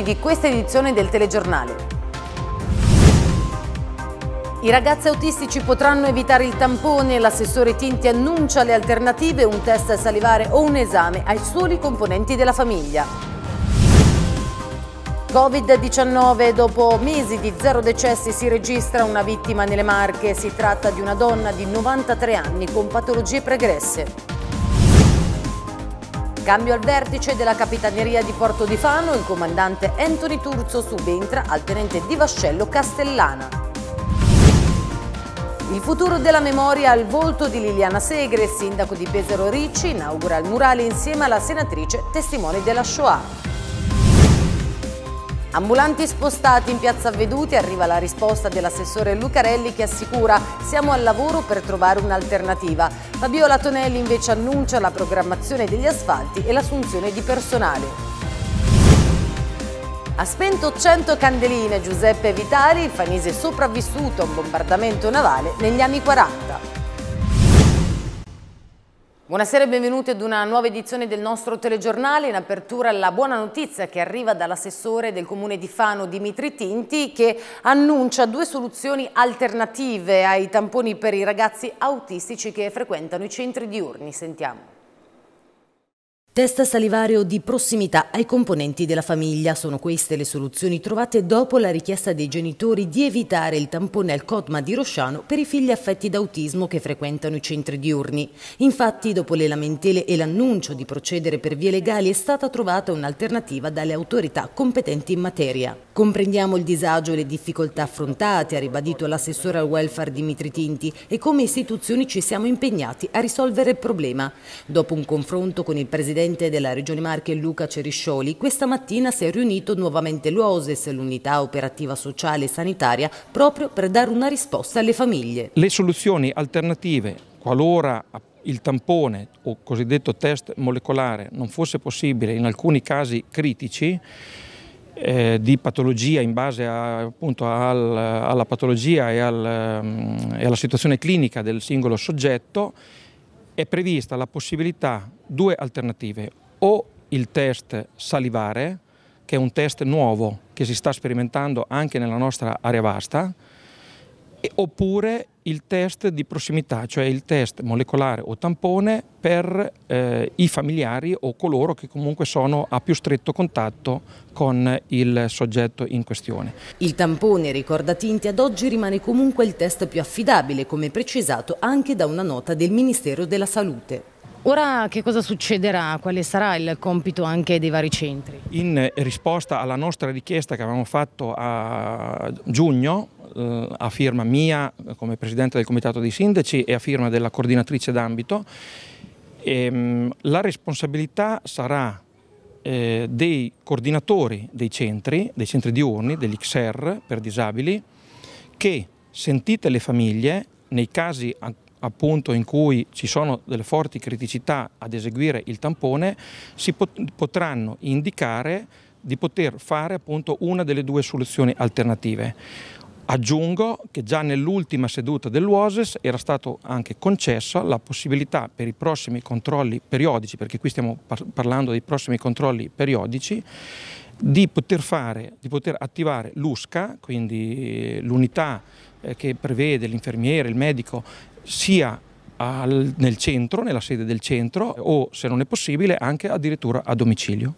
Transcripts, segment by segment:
titoli di questa edizione del telegiornale. I ragazzi autistici potranno evitare il tampone, l'assessore Tinti annuncia le alternative, un test salivare o un esame ai soli componenti della famiglia. Covid-19, dopo mesi di zero decessi si registra una vittima nelle Marche, si tratta di una donna di 93 anni con patologie pregresse. Cambio al vertice della Capitaneria di Porto di Fano, il comandante Anthony Turzo subentra al tenente Di Vascello Castellana. Il futuro della memoria al volto di Liliana Segre, sindaco di Pesaro Ricci, inaugura il murale insieme alla senatrice Testimoni della Shoah. Ambulanti spostati in piazza Veduti arriva la risposta dell'assessore Lucarelli che assicura siamo al lavoro per trovare un'alternativa. Fabiola Tonelli invece annuncia la programmazione degli asfalti e l'assunzione di personale. Ha spento 100 candeline Giuseppe Vitali, il fanese sopravvissuto a un bombardamento navale negli anni 40. Buonasera e benvenuti ad una nuova edizione del nostro telegiornale. In apertura la buona notizia che arriva dall'assessore del comune di Fano Dimitri Tinti che annuncia due soluzioni alternative ai tamponi per i ragazzi autistici che frequentano i centri diurni. Sentiamo. Test salivario di prossimità ai componenti della famiglia. Sono queste le soluzioni trovate dopo la richiesta dei genitori di evitare il tampone al Cotma di Rosciano per i figli affetti da autismo che frequentano i centri diurni. Infatti, dopo le lamentele e l'annuncio di procedere per vie legali, è stata trovata un'alternativa dalle autorità competenti in materia. Comprendiamo il disagio e le difficoltà affrontate, ha ribadito l'assessore al welfare Dimitri Tinti, e come istituzioni ci siamo impegnati a risolvere il problema. Dopo un confronto con il presidente presidente della Regione Marche Luca Ceriscioli, questa mattina si è riunito nuovamente l'UOSES, l'unità operativa sociale e sanitaria, proprio per dare una risposta alle famiglie. Le soluzioni alternative, qualora il tampone o cosiddetto test molecolare non fosse possibile in alcuni casi critici, eh, di patologia in base a, appunto al, alla patologia e, al, um, e alla situazione clinica del singolo soggetto, è prevista la possibilità due alternative, o il test salivare, che è un test nuovo che si sta sperimentando anche nella nostra area vasta, oppure il test di prossimità, cioè il test molecolare o tampone per eh, i familiari o coloro che comunque sono a più stretto contatto con il soggetto in questione. Il tampone, ricorda Tinti, ad oggi rimane comunque il test più affidabile, come precisato anche da una nota del Ministero della Salute. Ora che cosa succederà? Quale sarà il compito anche dei vari centri? In risposta alla nostra richiesta che avevamo fatto a giugno, eh, a firma mia come Presidente del Comitato dei Sindaci e a firma della coordinatrice d'ambito, ehm, la responsabilità sarà eh, dei coordinatori dei centri, dei centri diurni, degli XR per disabili, che sentite le famiglie, nei casi appunto in cui ci sono delle forti criticità ad eseguire il tampone, si potranno indicare di poter fare appunto una delle due soluzioni alternative. Aggiungo che già nell'ultima seduta dell'UOSES era stata anche concessa la possibilità per i prossimi controlli periodici, perché qui stiamo par parlando dei prossimi controlli periodici, di poter, fare, di poter attivare l'USCA, quindi l'unità eh, che prevede l'infermiere, il medico sia al, nel centro, nella sede del centro o se non è possibile anche addirittura a domicilio.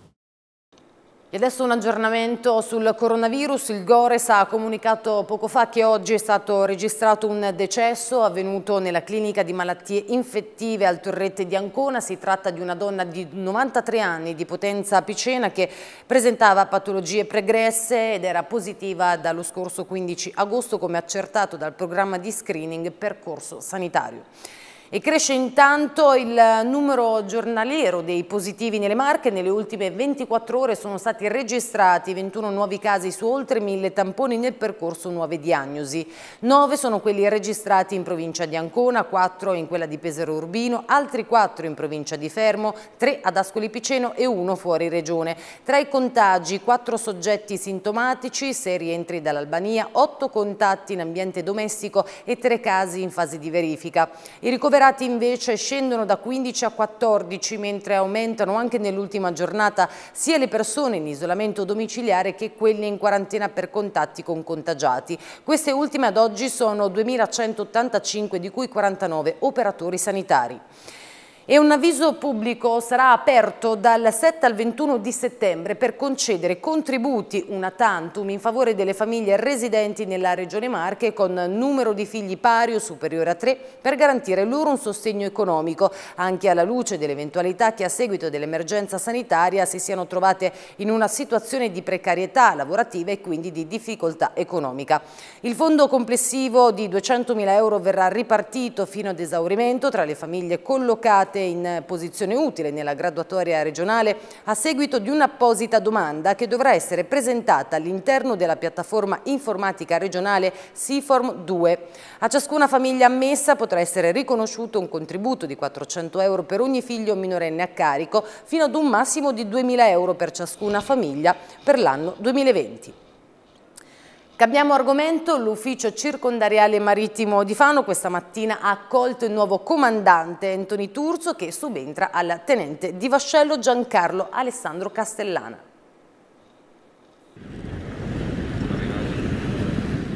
E adesso un aggiornamento sul coronavirus. Il Gores ha comunicato poco fa che oggi è stato registrato un decesso avvenuto nella clinica di malattie infettive al Torrette di Ancona. Si tratta di una donna di 93 anni di potenza picena che presentava patologie pregresse ed era positiva dallo scorso 15 agosto come accertato dal programma di screening percorso sanitario. E cresce intanto il eh, numero giornaliero dei positivi nelle Marche. Nelle ultime 24 ore sono stati registrati 21 nuovi casi su oltre 1000 tamponi nel percorso nuove diagnosi. 9 sono quelli registrati in provincia di Ancona, 4 in quella di Pesaro Urbino, altri 4 in provincia di Fermo, 3 ad Ascoli Piceno e 1 fuori regione. Tra i contagi 4 soggetti sintomatici, 6 rientri dall'Albania, 8 contatti in ambiente domestico e 3 casi in fase di verifica. I ricoverati moderati invece scendono da 15 a 14, mentre aumentano anche nell'ultima giornata sia le persone in isolamento domiciliare che quelle in quarantena per contatti con contagiati. Queste ultime ad oggi sono 2.185, di cui 49 operatori sanitari e un avviso pubblico sarà aperto dal 7 al 21 di settembre per concedere contributi una tantum in favore delle famiglie residenti nella Regione Marche con numero di figli pari o superiore a 3 per garantire loro un sostegno economico anche alla luce dell'eventualità che a seguito dell'emergenza sanitaria si siano trovate in una situazione di precarietà lavorativa e quindi di difficoltà economica. Il fondo complessivo di 200.000 euro verrà ripartito fino ad esaurimento tra le famiglie collocate piazzate in posizione utile nella graduatoria regionale a seguito di un'apposita domanda che dovrà essere presentata all'interno della piattaforma informatica regionale SIFORM 2. A ciascuna famiglia ammessa potrà essere riconosciuto un contributo di 400 euro per ogni figlio minorenne a carico fino ad un massimo di 2.000 euro per ciascuna famiglia per l'anno 2020. Cambiamo argomento, l'ufficio circondariale marittimo di Fano questa mattina ha accolto il nuovo comandante Antoni Turzo che subentra al tenente di Vascello Giancarlo Alessandro Castellana.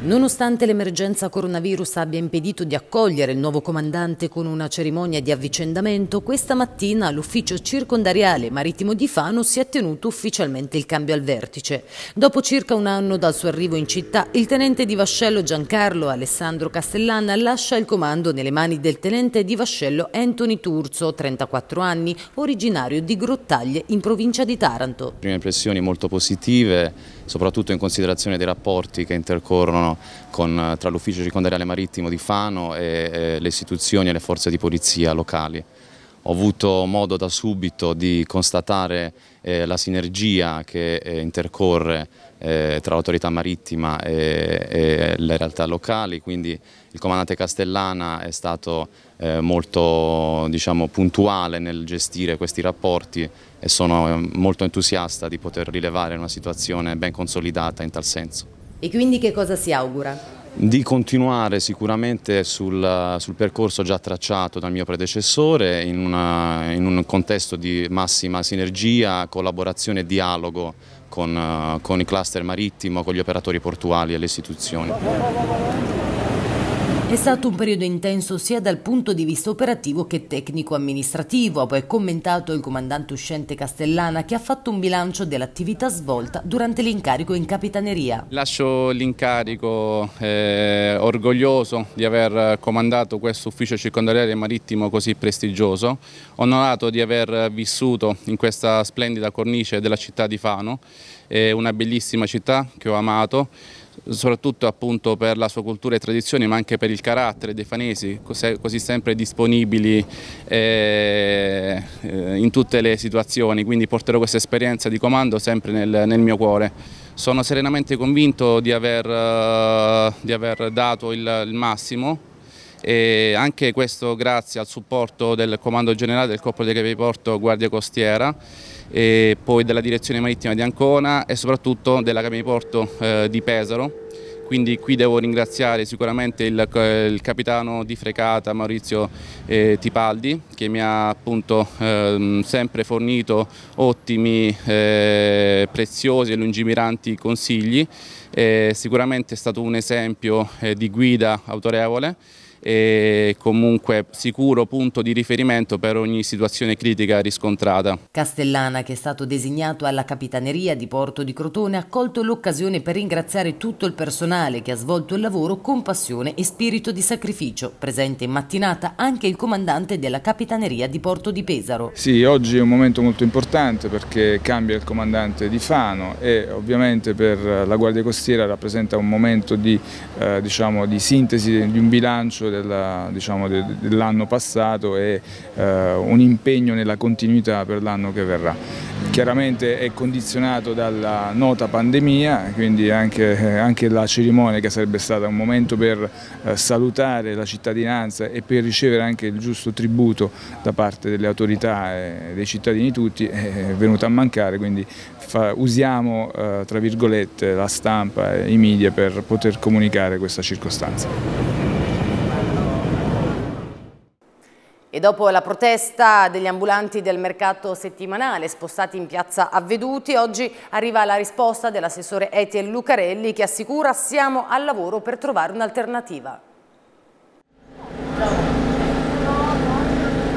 Nonostante l'emergenza coronavirus abbia impedito di accogliere il nuovo comandante con una cerimonia di avvicendamento, questa mattina all'ufficio circondariale marittimo di Fano si è tenuto ufficialmente il cambio al vertice. Dopo circa un anno dal suo arrivo in città, il tenente di vascello Giancarlo Alessandro Castellana lascia il comando nelle mani del tenente di vascello Anthony Turzo, 34 anni, originario di Grottaglie in provincia di Taranto. Prime impressioni molto positive, soprattutto in considerazione dei rapporti che intercorrono con, eh, tra l'ufficio circondariale marittimo di Fano e, e le istituzioni e le forze di polizia locali. Ho avuto modo da subito di constatare eh, la sinergia che eh, intercorre eh, tra l'autorità marittima e, e, le realtà locali, quindi il comandante Castellana è stato eh, molto diciamo, puntuale nel gestire questi rapporti e sono eh, molto entusiasta di poter rilevare una situazione ben consolidata in tal senso. E quindi che cosa si augura? Di continuare sicuramente sul, sul, percorso già tracciato dal mio predecessore in, una, in, un contesto di massima sinergia, collaborazione e dialogo con, eh, con il cluster marittimo, con gli operatori portuali e le istituzioni. È stato un periodo intenso sia dal punto di vista operativo che tecnico-amministrativo, ha poi commentato il comandante uscente Castellana che ha fatto un bilancio dell'attività svolta durante l'incarico in Capitaneria. Lascio l'incarico eh, orgoglioso di aver comandato questo ufficio circondariale marittimo così prestigioso, onorato di aver vissuto in questa splendida cornice della città di Fano, eh, una bellissima città che ho amato, soprattutto appunto per la sua cultura e tradizioni ma anche per il carattere dei fanesi, così sempre disponibili eh, eh, in tutte le situazioni, quindi porterò questa esperienza di comando sempre nel, mio cuore. Sono serenamente convinto di aver, eh, di aver dato il, massimo e anche questo grazie al supporto del Comando Generale del Corpo dei Capi di Porto Guardia Costiera e poi della direzione marittima di Ancona e soprattutto della cabina di porto eh, di Pesaro. Quindi qui devo ringraziare sicuramente il, il capitano di frecata Maurizio eh, Tipaldi che mi ha appunto eh, sempre fornito ottimi, eh, preziosi e lungimiranti consigli. Eh, sicuramente è stato un esempio eh, di guida autorevole e comunque sicuro punto di riferimento per ogni situazione critica riscontrata. Castellana, che è stato designato alla Capitaneria di Porto di Crotone, ha colto l'occasione per ringraziare tutto il personale che ha svolto il lavoro con passione e spirito di sacrificio. Presente in mattinata anche il comandante della Capitaneria di Porto di Pesaro. Sì, oggi è un momento molto importante perché cambia il comandante di Fano e ovviamente per la Guardia Costiera rappresenta un momento di, eh, diciamo, di sintesi di un bilancio Diciamo, dell'anno diciamo, dell passato e eh, un impegno nella continuità per l'anno che verrà. Chiaramente è condizionato dalla nota pandemia, quindi anche, anche la cerimonia che sarebbe stata un momento per eh, salutare la cittadinanza e per ricevere anche il giusto tributo da parte delle autorità e eh, dei cittadini tutti è venuta a mancare, quindi fa, usiamo eh, la stampa e i media per poter comunicare questa circostanza. E dopo la protesta degli ambulanti del mercato settimanale spostati in piazza Avveduti, oggi arriva la risposta dell'assessore Etiel Lucarelli che assicura siamo al lavoro per trovare un'alternativa.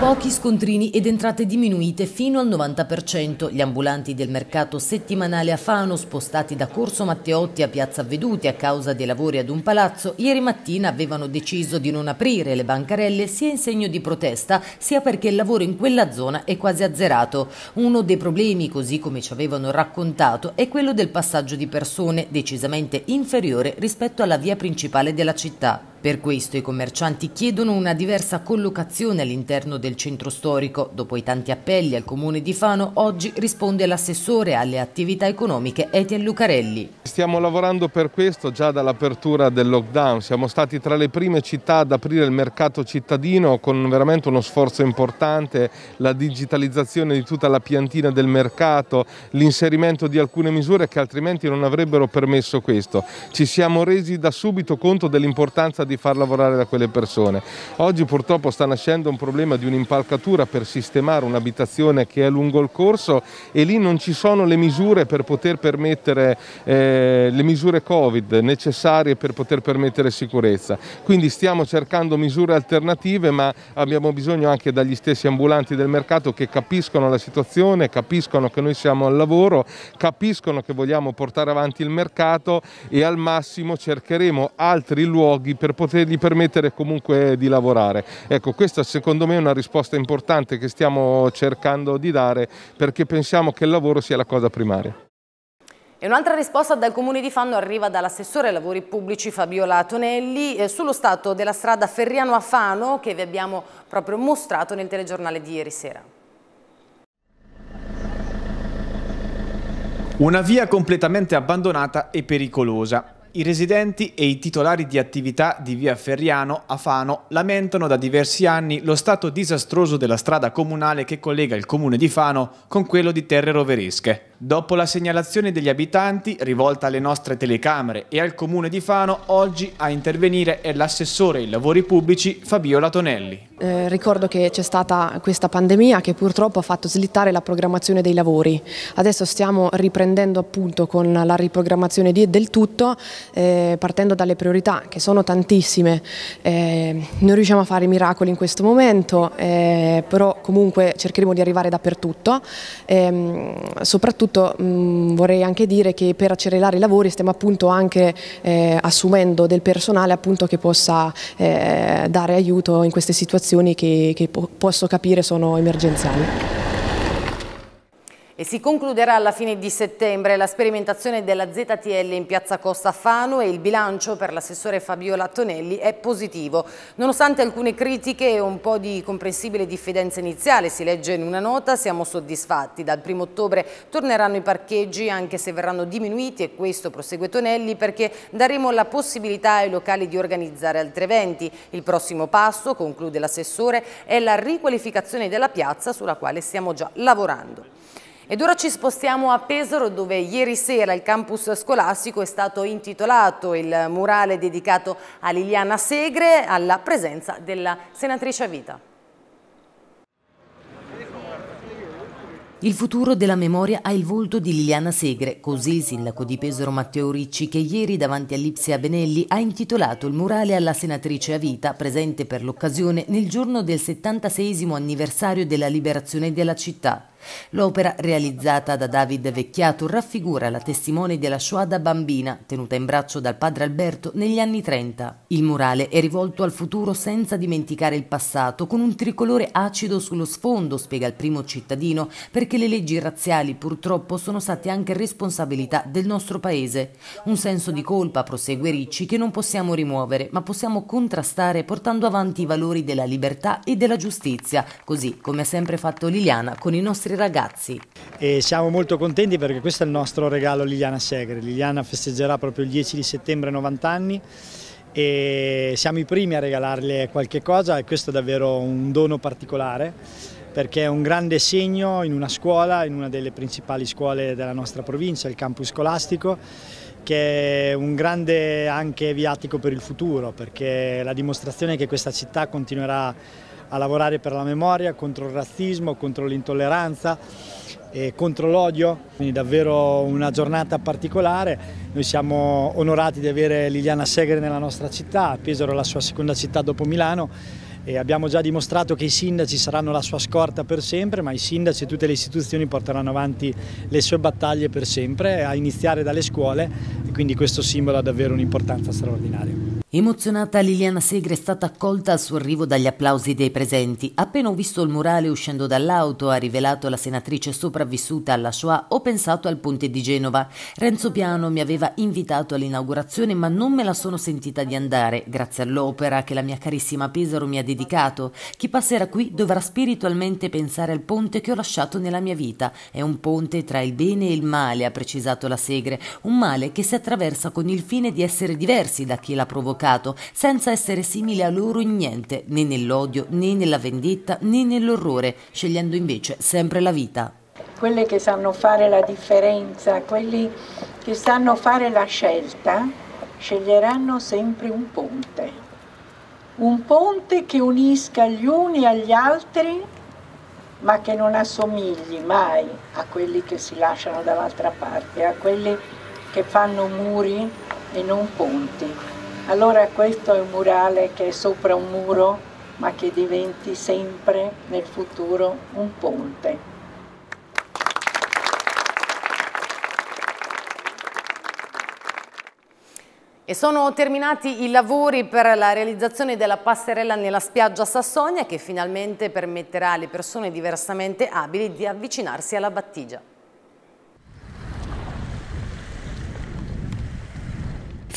Pochi scontrini ed entrate diminuite fino al 90%. Gli ambulanti del mercato settimanale a Fano, spostati da Corso Matteotti a Piazza Veduti a causa dei lavori ad un palazzo, ieri mattina avevano deciso di non aprire le bancarelle sia in segno di protesta, sia perché il lavoro in quella zona è quasi azzerato. Uno dei problemi, così come ci avevano raccontato, è quello del passaggio di persone, decisamente inferiore rispetto alla via principale della città. Per questo i commercianti chiedono una diversa collocazione all'interno del centro storico. Dopo i tanti appelli al comune di Fano, oggi risponde l'assessore alle attività economiche Etienne Lucarelli. Stiamo lavorando per questo già dall'apertura del lockdown. Siamo stati tra le prime città ad aprire il mercato cittadino con veramente uno sforzo importante, la digitalizzazione di tutta la piantina del mercato, l'inserimento di alcune misure che altrimenti non avrebbero permesso questo. Ci siamo resi da subito conto dell'importanza di far lavorare da quelle persone. Oggi purtroppo sta nascendo un problema di un'impalcatura per sistemare un'abitazione che è lungo il corso e lì non ci sono le misure per poter permettere eh, le misure Covid necessarie per poter permettere sicurezza. Quindi stiamo cercando misure alternative ma abbiamo bisogno anche dagli stessi ambulanti del mercato che capiscono la situazione, capiscono che noi siamo al lavoro, capiscono che vogliamo portare avanti il mercato e al massimo cercheremo altri luoghi per poter potergli permettere comunque di lavorare. Ecco, questa secondo me è una risposta importante che stiamo cercando di dare perché pensiamo che il lavoro sia la cosa primaria. E un'altra risposta dal Comune di Fanno arriva dall'assessore ai lavori pubblici Fabiola Tonelli eh, sullo stato della strada Ferriano a Fano che vi abbiamo proprio mostrato nel telegiornale di ieri sera. Una via completamente abbandonata e pericolosa. I residenti e i titolari di attività di via Ferriano a Fano lamentano da diversi anni lo stato disastroso della strada comunale che collega il comune di Fano con quello di Terre Roveresche. Dopo la segnalazione degli abitanti rivolta alle nostre telecamere e al comune di Fano, oggi a intervenire è l'assessore ai lavori pubblici Fabio Latonelli. Eh, ricordo che c'è stata questa pandemia che purtroppo ha fatto slittare la programmazione dei lavori. Adesso stiamo riprendendo appunto con la riprogrammazione di, del tutto, eh, partendo dalle priorità che sono tantissime. Eh, non riusciamo a fare miracoli in questo momento, eh, però comunque cercheremo di arrivare dappertutto, ehm, soprattutto soprattutto mh, vorrei anche dire che per accelerare i lavori stiamo appunto anche eh, assumendo del personale appunto che possa eh, dare aiuto in queste situazioni che, che po posso capire sono emergenziali e si concluderà alla fine di settembre la sperimentazione della ZTL in piazza Costa Fano e il bilancio per l'assessore Fabiola Tonelli è positivo. Nonostante alcune critiche e un po' di comprensibile diffidenza iniziale, si legge in una nota, siamo soddisfatti. Dal primo ottobre torneranno i parcheggi anche se verranno diminuiti e questo prosegue Tonelli perché daremo la possibilità ai locali di organizzare altri eventi. Il prossimo passo, conclude l'assessore, è la riqualificazione della piazza sulla quale stiamo già lavorando. Ed ora ci spostiamo a Pesaro dove ieri sera il campus scolastico è stato intitolato il murale dedicato a Liliana Segre alla presenza della senatrice a vita. Il futuro della memoria ha il volto di Liliana Segre, così il sindaco di Pesaro Matteo Ricci che ieri davanti all'Ipsia Benelli ha intitolato il murale alla senatrice a vita presente per l'occasione nel giorno del 76 anniversario della liberazione della città. L'opera, realizzata da David Vecchiato, raffigura la testimone della Shoah da bambina, tenuta in braccio dal padre Alberto negli anni 30. Il murale è rivolto al futuro senza dimenticare il passato, con un tricolore acido sullo sfondo, spiega il primo cittadino, perché le leggi razziali purtroppo sono state anche responsabilità del nostro paese. Un senso di colpa, prosegue Ricci, che non possiamo rimuovere, ma possiamo contrastare portando avanti i valori della libertà e della giustizia, così come ha sempre fatto Liliana con i nostri nostri ragazzi. E siamo molto contenti perché questo è il nostro regalo a Liliana Segre. Liliana festeggerà proprio il 10 settembre 90 anni e siamo i primi a regalarle qualche cosa e questo è davvero un dono particolare perché è un grande segno in una scuola, in una delle principali scuole della nostra provincia, il campus scolastico, che è un grande anche viatico per il futuro, perché la dimostrazione è che questa città continuerà a a lavorare per la memoria, contro il razzismo, contro l'intolleranza e contro l'odio. Quindi davvero una giornata particolare. Noi siamo onorati di avere Liliana Segre nella nostra città, Pesaro è la sua seconda città dopo Milano e abbiamo già dimostrato che i sindaci saranno la sua scorta per sempre, ma i sindaci e tutte le istituzioni porteranno avanti le sue battaglie per sempre, a iniziare dalle scuole e quindi questo simbolo ha davvero un'importanza straordinaria. Emozionata Liliana Segre è stata accolta al suo arrivo dagli applausi dei presenti. Appena ho visto il murale uscendo dall'auto, ha rivelato la senatrice sopravvissuta alla Shoah, ho pensato al ponte di Genova. Renzo Piano mi aveva invitato all'inaugurazione ma non me la sono sentita di andare, grazie all'opera che la mia carissima Pesaro mi ha dedicato. Chi passerà qui dovrà spiritualmente pensare al ponte che ho lasciato nella mia vita. È un ponte tra il bene e il male, ha precisato la Segre, un male che si attraversa con il fine di essere diversi da chi l'ha provocato avvocato, senza essere simile a loro in niente, né nell'odio, né nella vendetta, né nell'orrore, scegliendo invece sempre la vita. Quelle che sanno fare la differenza, quelli che sanno fare la scelta, sceglieranno sempre un ponte. Un ponte che unisca gli uni agli altri ma che non assomigli mai a quelli che si lasciano dall'altra parte, a quelli che fanno muri e non ponti. Allora questo è un murale che è sopra un muro, ma che diventi sempre nel futuro un ponte. E sono terminati i lavori per la realizzazione della passerella nella spiaggia Sassonia che finalmente permetterà alle persone diversamente abili di avvicinarsi alla battigia.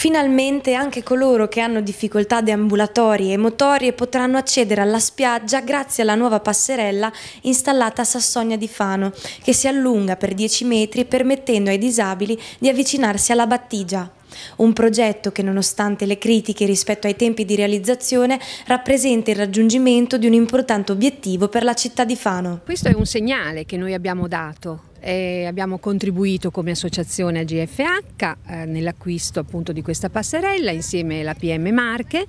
Finalmente anche coloro che hanno difficoltà deambulatorie e motorie potranno accedere alla spiaggia grazie alla nuova passerella installata a Sassonia di Fano, che si allunga per 10 metri permettendo ai disabili di avvicinarsi alla battigia. Un progetto che nonostante le critiche rispetto ai tempi di realizzazione rappresenta il raggiungimento di un importante obiettivo per la città di Fano. Questo è un segnale che noi abbiamo dato eh, abbiamo contribuito come associazione a GFH eh, nell'acquisto appunto di questa passerella insieme alla PM Marche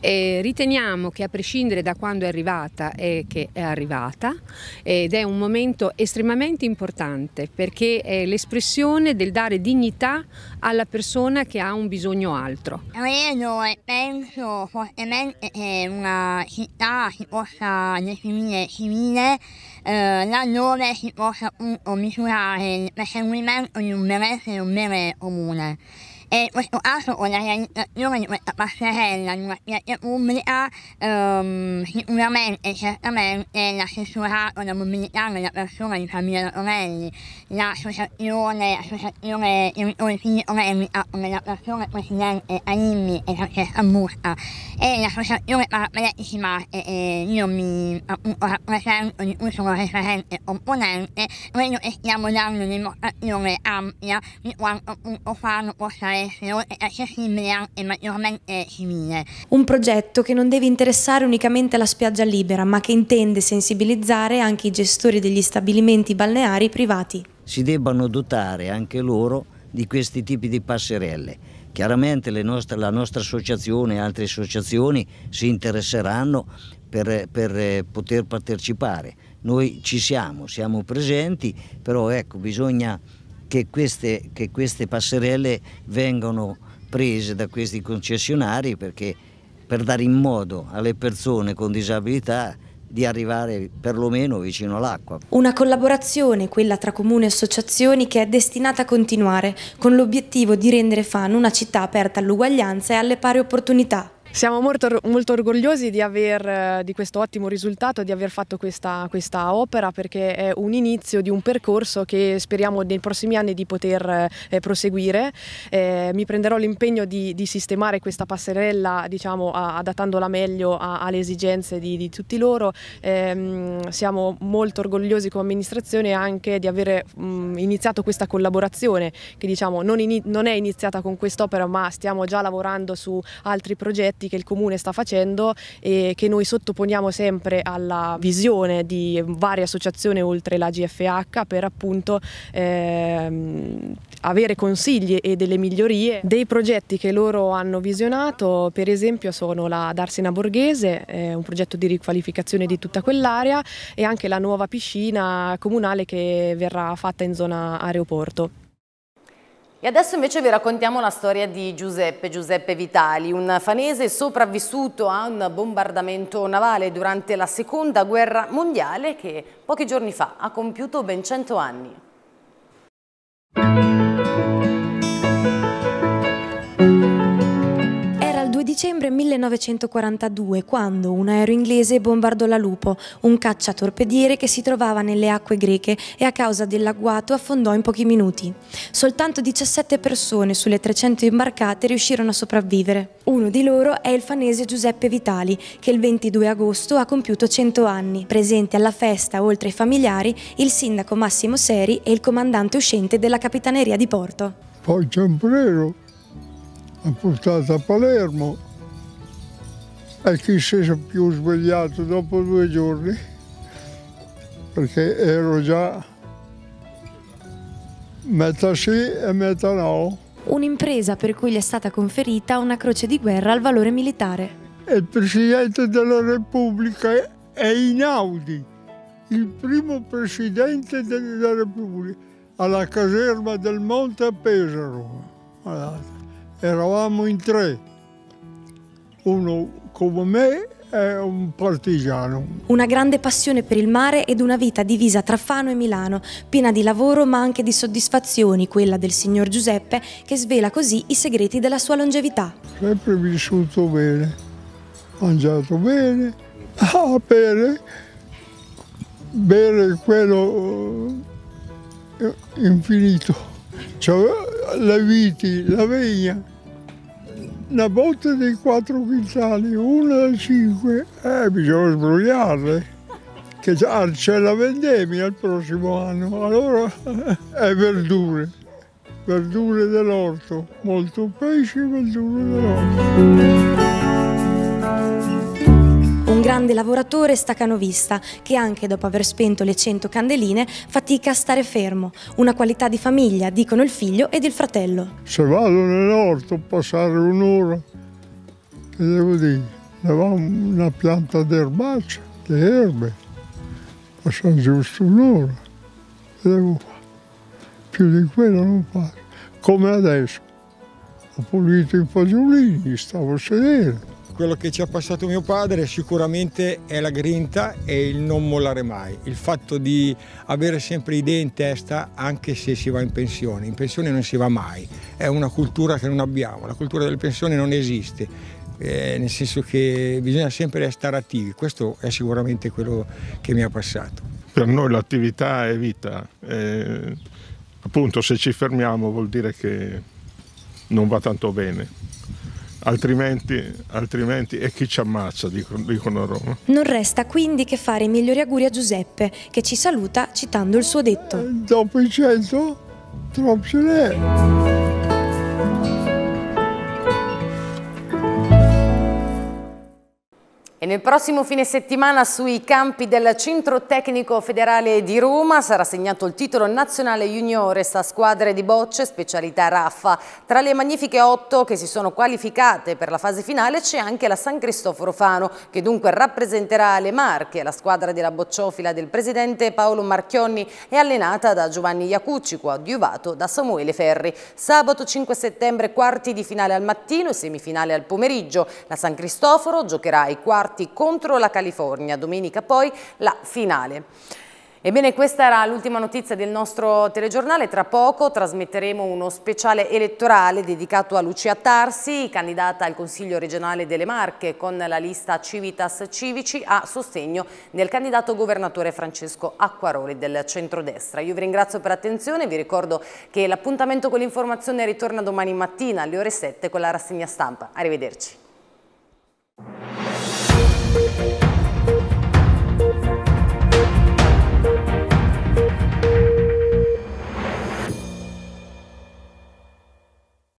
eh, riteniamo che a prescindere da quando è arrivata è che è arrivata ed è un momento estremamente importante perché è l'espressione del dare dignità alla persona che ha un bisogno altro. Credo e eh, penso fortemente eh, eh, che una città si possa definire civile eh, laddove si possa appunto mm, misurare il perseguimento di un un interesse comune. E questo caso con la realizzazione di questa passerella di una piazza pubblica ehm, sicuramente certamente l'assessorato alla mobilità della persona di Camilla Torelli, l'associazione, l'associazione Genitori Figli Torelli con la persona presidente Alimmi e Francesca Busta e l'associazione Paraplexici Marte e io mi appunto rappresento di cui sono referente componente, credo che stiamo dando un'imostrazione ampia di quanto appunto fanno possa essere eh, eh, eh, Un progetto che non deve interessare unicamente la spiaggia libera, ma che intende sensibilizzare anche i gestori degli stabilimenti balneari privati. Si debbano dotare anche loro di questi tipi di passerelle. Chiaramente nostre, la nostra associazione e altre associazioni si interesseranno per, per poter partecipare. Noi ci siamo, siamo presenti, però ecco, bisogna che queste, che queste passerelle vengano prese da questi concessionari perché per dare in modo alle persone con disabilità di arrivare perlomeno vicino all'acqua. Una collaborazione, quella tra comune e associazioni, che è destinata a continuare, con l'obiettivo di rendere Fano una città aperta all'uguaglianza e alle pari opportunità. Siamo molto, molto orgogliosi di, aver, di, questo ottimo risultato, di aver fatto questa, questa, opera perché è un inizio di un percorso che speriamo nei prossimi anni di poter eh, proseguire. Eh, mi prenderò l'impegno di, di, sistemare questa passerella diciamo, a, adattandola meglio a, alle esigenze di, di tutti loro. Eh, siamo molto orgogliosi come amministrazione anche di aver mm, iniziato questa collaborazione che diciamo, non, in, non è iniziata con quest'opera ma stiamo già lavorando su altri progetti progetti che il Comune sta facendo e che noi sottoponiamo sempre alla visione di varie associazioni oltre la GFH per appunto ehm, avere consigli e delle migliorie. Dei progetti che loro hanno visionato per esempio sono la Darsena Borghese, eh, un progetto di riqualificazione di tutta quell'area e anche la nuova piscina comunale che verrà fatta in zona aeroporto. E adesso invece vi raccontiamo la storia di Giuseppe, Giuseppe Vitali, un fanese sopravvissuto a un bombardamento navale durante la seconda guerra mondiale che pochi giorni fa ha compiuto ben 100 anni. dicembre 1942 quando un aereo inglese bombardò la Lupo, un cacciatorpediere che si trovava nelle acque greche e a causa dell'agguato affondò in pochi minuti. Soltanto 17 persone sulle 300 imbarcate riuscirono a sopravvivere. Uno di loro è il fanese Giuseppe Vitali, che il 22 agosto ha compiuto 100 anni. Presente alla festa, oltre ai familiari, il sindaco Massimo Seri e il comandante uscente della Capitaneria di Porto. Poi Giambrero l'ha portata a Palermo e chi si è più svegliato dopo due giorni, perché ero già metà sì e metà no. Un'impresa per cui gli è stata conferita una croce di guerra al valore militare. Il Presidente della Repubblica è Inaudi, il primo Presidente della Repubblica, alla caserma del Monte a Pesaro. Guardate eravamo in tre, uno come me e un partigiano. Una grande passione per il mare ed una vita divisa tra Fano e Milano, piena di lavoro ma anche di soddisfazioni, quella del signor Giuseppe, che svela così i segreti della sua longevità. Sempre vissuto bene, mangiato bene, ah, bene, bene quello eh, infinito. Cioè, la viti, la vegna una botte di quattro quintali, una da cinque, eh, bisogna sbrogliarle, che ah, c'è la vendemmia il prossimo anno, allora è eh, verdure, verdure dell'orto, molto pesce e verdure dell'orto grande lavoratore stacanovista che anche dopo aver spento le 100 candeline fatica a stare fermo, una qualità di famiglia, dicono il figlio ed il fratello. Se vado nell'orto a passare un'ora, che devo dire, avevamo una pianta d'erbaccia, di erbe, passano giusto un'ora, che devo fare? Più di quello non faccio, come adesso. Ho pulito i fagiolini, stavo a sedere quello che ci ha passato mio padre sicuramente è la grinta e il non mollare mai, il fatto di avere sempre idee in testa anche se si va in pensione, in pensione non si va mai, è una cultura che non abbiamo, la cultura delle pensioni non esiste, eh, nel senso che bisogna sempre stare attivi, questo è sicuramente quello che mi ha passato. Per noi l'attività è vita, eh, appunto se ci fermiamo vuol dire che non va tanto bene Altrimenti, altrimenti, è chi ci ammazza, dicono, dicono a Roma. Non resta quindi che fare i migliori auguri a Giuseppe, che ci saluta citando il suo detto. Eh, dopo il cento, troppo ce Il prossimo fine settimana sui campi del Centro Tecnico Federale di Roma sarà segnato il titolo nazionale juniores a squadre di bocce, specialità raffa. Tra le magnifiche otto che si sono qualificate per la fase finale c'è anche la San Cristoforo Fano, che dunque rappresenterà le Marche. La squadra della bocciofila del presidente Paolo Marchionni è allenata da Giovanni Iacucci, coadiuvato da Samuele Ferri. Sabato 5 settembre quarti di finale al mattino e semifinale al pomeriggio. La San Cristoforo giocherà ai quarti minuti contro la California, domenica poi la finale. Ebbene questa era l'ultima notizia del nostro telegiornale, tra poco trasmetteremo uno speciale elettorale dedicato a Lucia Tarsi, candidata al Consiglio regionale delle Marche con la lista Civitas Civici a sostegno del candidato governatore Francesco Acquaroli del centrodestra. Io vi ringrazio per l'attenzione, vi ricordo che l'appuntamento con l'informazione ritorna domani mattina alle ore 7 con la rassegna stampa. Arrivederci.